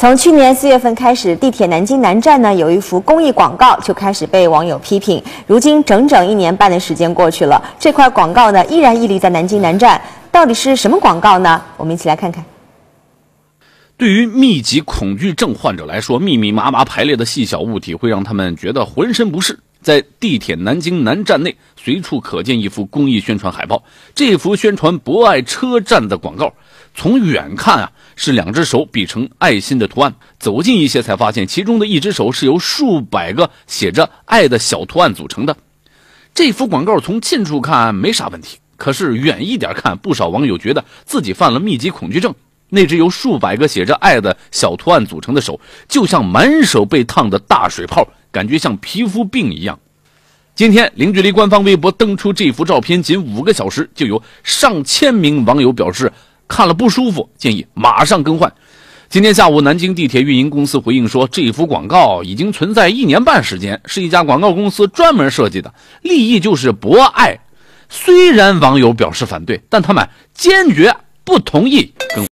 从去年四月份开始，地铁南京南站呢有一幅公益广告就开始被网友批评。如今整整一年半的时间过去了，这块广告呢依然屹立在南京南站。到底是什么广告呢？我们一起来看看。对于密集恐惧症患者来说，密密麻麻排列的细小物体会让他们觉得浑身不适。在地铁南京南站内，随处可见一幅公益宣传海报，这幅宣传博爱车站的广告。从远看啊，是两只手比成爱心的图案。走近一些才发现，其中的一只手是由数百个写着“爱”的小图案组成的。这幅广告从近处看没啥问题，可是远一点看，不少网友觉得自己犯了密集恐惧症。那只由数百个写着“爱”的小图案组成的手，就像满手被烫的大水泡，感觉像皮肤病一样。今天零距离官方微博登出这幅照片，仅五个小时，就有上千名网友表示。看了不舒服，建议马上更换。今天下午，南京地铁运营公司回应说，这幅广告已经存在一年半时间，是一家广告公司专门设计的，利益就是博爱。虽然网友表示反对，但他们坚决不同意更。